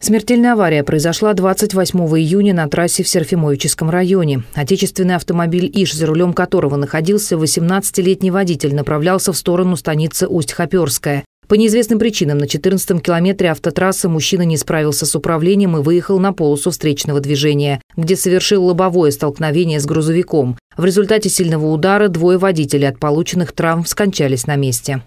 Смертельная авария произошла 28 июня на трассе в Серфимовическом районе. Отечественный автомобиль «Иш», за рулем которого находился 18-летний водитель, направлялся в сторону станицы Усть-Хоперская. По неизвестным причинам на 14-м километре автотрассы мужчина не справился с управлением и выехал на полосу встречного движения, где совершил лобовое столкновение с грузовиком. В результате сильного удара двое водителей от полученных травм скончались на месте.